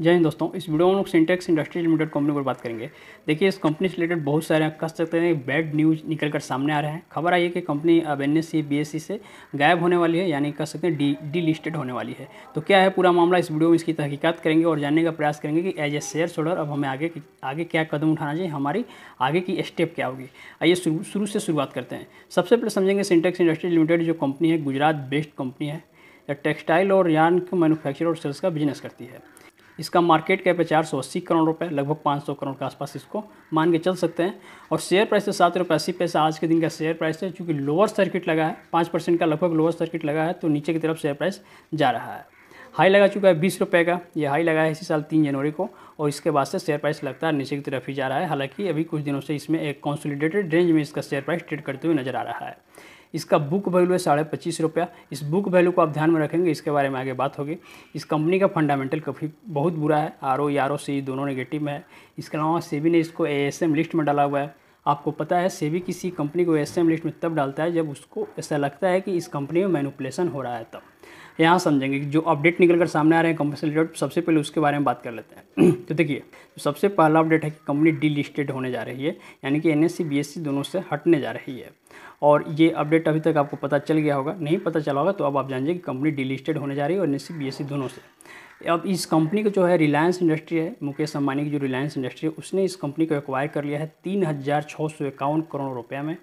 जय हिंद दोस्तों इस वीडियो में हम लोग सिंटेक्स इंडस्ट्री लिमिटेड कंपनी पर बात करेंगे देखिए इस कंपनी से रिलेटेड बहुत सारे कह सकते हैं बैड न्यूज निकल कर सामने आ रहे हैं खबर आई है कि कंपनी अब एन एस से गायब होने वाली है यानी कह सकते हैं डी डी लिस्टेड होने वाली है तो क्या है पूरा मामला इस वीडियो में इसकी तहकीकत करेंगे और जानने का प्रयास करेंगे कि एज ए शेयर होल्डर अब हमें आगे आगे क्या कदम उठाना चाहिए हमारी आगे की स्टेप क्या होगी आइए शुरू से शुरुआत करते हैं सबसे पहले समझेंगे सिंटेक्स इंडस्ट्री लिमिटेड जो कंपनी है गुजरात बेस्ड कंपनी है टेक्सटाइल और यान मैनुफैक्चर और सेल्स का बिजनेस करती है इसका मार्केट कैप है चार सौ अस्सी करोड़ रुपए लगभग पाँच सौ करोड़ के आसपास इसको मान के चल सकते हैं और शेयर प्राइस है सात रुपये अस्सी पैसा आज के दिन का शेयर प्राइस है चूँकि लोअर सर्किट लगा है पाँच परसेंट का लगभग लोअर सर्किट लगा है तो नीचे की तरफ शेयर प्राइस जा रहा है हाई लगा चुका है बीस रुपये का ये हाई लगा है इसी साल तीन जनवरी को और इसके बाद से शेयर प्राइस लगता है नीचे की तरफ ही जा रहा है हालांकि अभी कुछ दिनों से इसमें एक कॉन्सोलिडेटेड रेंज में इसका शेयर प्राइस ट्रेड करते हुए नजर आ रहा है इसका बुक वैल्यू है साढ़े पच्चीस रुपया इस बुक वैल्यू को आप ध्यान में रखेंगे इसके बारे में आगे बात होगी इस कंपनी का फंडामेंटल काफ़ी बहुत बुरा है आर ओ आर ओ सी दोनों नेगेटिव में है इसके अलावा सेबी ने इसको ए एस एम लिस्ट में डाला हुआ है आपको पता है सेबी किसी कंपनी को एस एम लिस्ट में तब डालता है जब उसको ऐसा लगता है कि इस कंपनी में मैनुपलेसन हो रहा है तब यहाँ समझेंगे जो अपडेट निकल कर सामने आ रहे हैं कंपनी से रिलेटेड सबसे पहले उसके बारे में बात कर लेते हैं तो देखिए तो सबसे पहला अपडेट है कि कंपनी डीलिस्टेड होने जा रही है यानी कि एन एस दोनों से हटने जा रही है और ये अपडेट अभी तक आपको पता चल गया होगा नहीं पता चला होगा तो अब आप जानिए कि कंपनी डिलिस्टेड होने जा रही है और एन एस दोनों से अब इस कंपनी को जो है रिलायंस इंडस्ट्री है मुकेश अंबानी की जो रिलायंस इंडस्ट्री है उसने इस कंपनी को एक्वायर कर लिया है तीन हज़ार छः सौ इक्यावन करोड़ रुपया में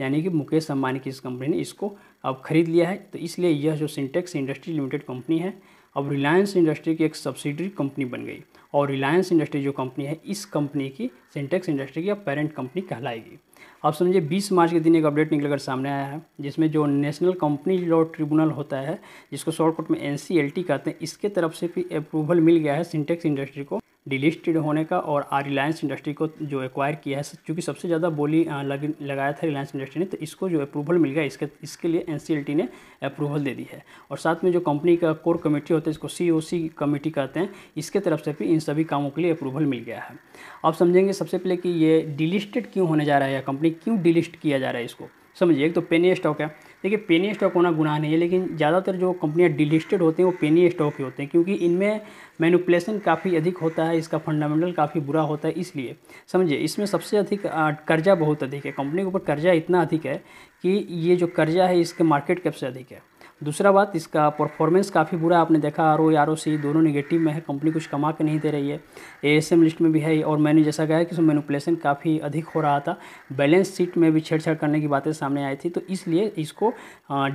यानी कि मुकेश अंबानी की इस कंपनी ने इसको अब खरीद लिया है तो इसलिए यह जो सिंटेक्स इंडस्ट्री लिमिटेड कंपनी है अब रिलायंस इंडस्ट्री की एक सब्सिडरी कंपनी बन गई और रिलायंस इंडस्ट्री जो कंपनी है इस कंपनी की सिंटेक्स इंडस्ट्री की अब पेरेंट कंपनी कहलाएगी अब समझिए 20 मार्च के दिन एक अपडेट निकलकर सामने आया है जिसमें जो नेशनल कंपनी लॉ ट्रिब्यूनल होता है जिसको शॉर्टकट में एन कहते हैं इसके तरफ से भी अप्रूवल मिल गया है सिंटेक्स इंडस्ट्री को डिलिस्टेड होने का और आ रिलायंस इंडस्ट्री को जो एक्वायर किया है चूँकि सबसे ज़्यादा बोली लग लगाया था रिलायंस इंडस्ट्री ने तो इसको जो अप्रूवल मिल गया इसके इसके लिए एन ने अप्रूवल दे दी है और साथ में जो कंपनी का कोर कमेटी होता है इसको सी ओ सी कमेटी कहते हैं इसके तरफ से भी इन सभी कामों के लिए अप्रूवल मिल गया है अब समझेंगे सबसे पहले कि ये डिलिस्टेड क्यों होने जा रहा है या कंपनी क्यों डिलिस्ट किया जा रहा है इसको समझिए एक तो पेनी स्टॉक है देखिए पेनी स्टॉक होना गुनाह नहीं है लेकिन ज़्यादातर जो कंपनियाँ डिलिस्टेड होते हैं वो पेनी स्टॉक ही होते हैं क्योंकि इनमें मैनुपलेसन काफ़ी अधिक होता है इसका फंडामेंटल काफ़ी बुरा होता है इसलिए समझिए इसमें सबसे अधिक कर्जा बहुत अधिक है कंपनी के ऊपर कर्जा इतना अधिक है कि ये जो कर्जा है इसके मार्केट कैप से अधिक है दूसरा बात इसका परफॉर्मेंस काफ़ी बुरा आपने देखा आर ओ आर ओ सी दोनों नेगेटिव में है कंपनी कुछ कमा के नहीं दे रही है ए एस एम लिस्ट में भी है और मैंने जैसा कहा कि उसमें मैनुपलेसन काफ़ी अधिक हो रहा था बैलेंस शीट में भी छेड़छाड़ करने की बातें सामने आई थी तो इसलिए इसको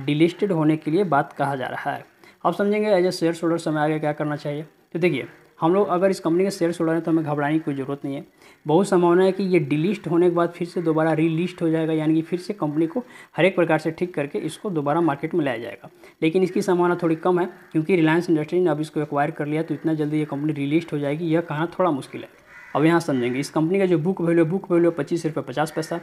डिलिस्टेड होने के लिए बात कहा जा रहा है अब समझेंगे एज ए शेयर होल्डर समय आगे क्या करना चाहिए तो देखिए हम लोग अगर इस कंपनी के शेयर उड़ा रहे हैं तो हमें घबराने की कोई ज़रूरत नहीं है बहुत संभावना है कि ये डिलीस्ट होने के बाद फिर से दोबारा रीलिस्ट हो जाएगा यानी कि फिर से कंपनी को हर एक प्रकार से ठीक करके इसको दोबारा मार्केट में लाया जाएगा लेकिन इसकी संभावना थोड़ी कम है क्योंकि रिलायंस इंडस्ट्री ने अब इसको एक्वायर कर लिया तो इतना जल्दी ये कंपनी रिलिस्ट हो जाएगी यह कहना थोड़ा मुश्किल है अब यहाँ समझेंगे इस कंपनी का जो बुक वैल्यू है बुक वैल्यू पच्चीस रुपये पचास पैसा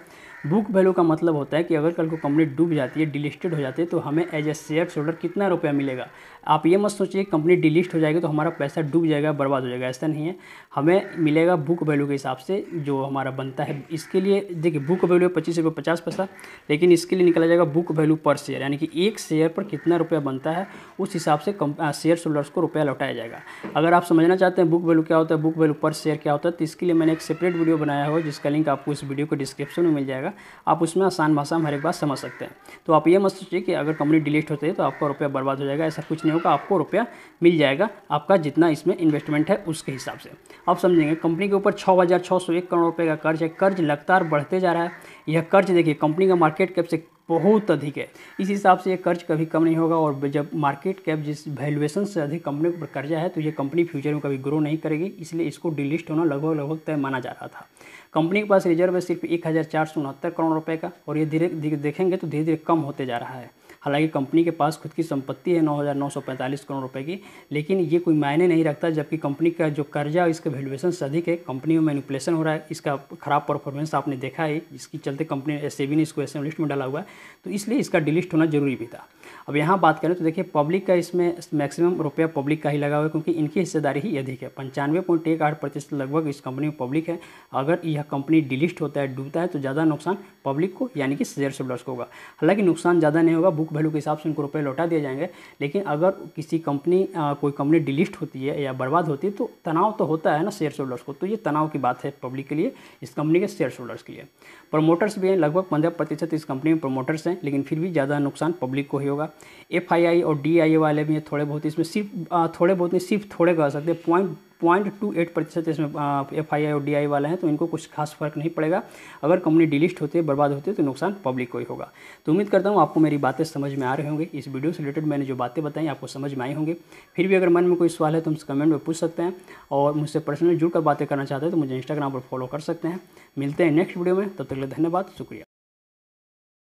बुक वैल्यू का मतलब होता है कि अगर कल को कंपनी डूब जाती है डिलिस्टेड हो जाती है तो हमें एज ए शेयर होल्डर कितना रुपया मिलेगा आप ये मत सोचिए कंपनी डिलिस्ट हो जाएगी तो हमारा पैसा डूब जाएगा बर्बाद हो जाएगा ऐसा नहीं है हमें मिलेगा बुक वैल्यू के हिसाब से जो हमारा बनता है इसके लिए देखिए बुक वैल्यू पच्चीस रुपये पचास पैसा लेकिन इसके लिए निकला जाएगा बुक वैल्यू पर शेयर यानी कि एक शेयर पर कितना रुपया बनता है उस हिसाब से शेयर होल्डर्स को रुपया लौटाया जाएगा अगर आप समझना चाहते हैं बुक वैल्यू क्या होता है बुक वैल्यू पर शेयर क्या होता है तो इसके लिए मैंने एक सेपरेट वीडियो बनाया हो जिसका लिंक आपको इस वीडियो को डिस्क्रिप्शन में मिल जाएगा आप उसमें आसान भाषा में हर एक बात समझ सकते हैं तो आप ये मत सोचिए कि अगर कंपनी डिलीट होती है तो आपका रुपया बर्बाद हो जाएगा ऐसा कुछ नहीं होगा आपको रुपया मिल जाएगा आपका जितना इसमें इन्वेस्टमेंट है उसके हिसाब से आप समझेंगे कंपनी के ऊपर छः हज़ार सौ एक करोड़ रुपये का कर्ज है कर्ज लगातार बढ़ते जा रहा है यह कर्ज देखिए कंपनी का मार्केट कैप से बहुत अधिक है इस हिसाब से ये कर्ज कभी कम नहीं होगा और जब मार्केट कैप जिस वैल्यूएशन से अधिक कंपनी पर कर्जा है तो ये कंपनी फ्यूचर में कभी ग्रो नहीं करेगी इसलिए इसको डिलिस्ट होना लगभग लगभग तय माना जा रहा था कंपनी के पास रिजर्व है सिर्फ एक करोड़ रुपये का और ये धीरे धीरे देखेंगे तो धीरे धीरे कम होते जा रहा है हालांकि कंपनी के पास खुद की संपत्ति है 9,945 करोड़ रुपए की लेकिन ये कोई मायने नहीं रखता जबकि कंपनी का जो कर्जा इसका वैल्यूएशन से अधिक है कंपनी में मैनिपुलेशन हो रहा है इसका खराब परफॉर्मेंस आपने देखा है जिसके चलते कंपनी एस e ने इसको एस लिस्ट में डाला हुआ है तो इसलिए इसका डिलिस्ट होना जरूरी भी था अब यहाँ बात करें तो देखिए पब्लिक का इसमें मैक्सिमम रुपया पब्लिक का ही लगा हुआ है क्योंकि इनकी हिस्सेदारी ही अधिक है पंचानवे पॉइंट एक आठ प्रतिशत लगभग इस कंपनी में पब्लिक है अगर यह कंपनी डिलिस्ट होता है डूबता है तो ज़्यादा नुकसान पब्लिक को यानी कि शेयर होल्डर्स को होगा हालांकि नुकसान ज़्यादा नहीं होगा बुक वैल्यू के हिसाब से उनको रुपये लौटा दिए जाएंगे लेकिन अगर किसी कंपनी कोई कंपनी डिलिस्ट होती है या बर्बाद होती है तो तनाव तो होता है ना शेयर होल्डर्स को तो ये तनाव की बात है पब्लिक के लिए इस कंपनी के शेयर होल्डर्स के लिए प्रमोटर्स भी हैं लगभग पंद्रह प्रतिशत इस कंपनी में प्रमोटर्स हैं लेकिन फिर भी ज़्यादा नुकसान पब्लिक को ही होगा होगा एफ आई आई और डी आई ए वाले में थोड़े बहुत इसमें सिर्फ थोड़े बहुत नहीं सिर्फ थोड़े कह सकते हैं पॉइंट पॉइंट टू एट प्रतिशत इसमें एफ आई आई और डी आई वाले हैं तो इनको कुछ खास फर्क नहीं पड़ेगा अगर कंपनी डिलिस्ट है बर्बाद होती है तो नुकसान पब्लिक को ही होगा तो उम्मीद करता हूँ आपको मेरी बातें समझ में आ रहे होंगे इस वीडियो से रिलेटेड मैंने जो बातें बताई आपको समझ में आई होंगे फिर भी अगर मन में कोई सवाल है तो हमसे कमेंट में पूछ सकते हैं और मुझसे पर्सनली जुड़कर बातें करना चाहते हैं तो मुझे इंस्टाग्राम पर फॉलो कर सकते हैं मिलते हैं नेक्स्ट वीडियो में तब तक के लिए धन्यवाद शुक्रिया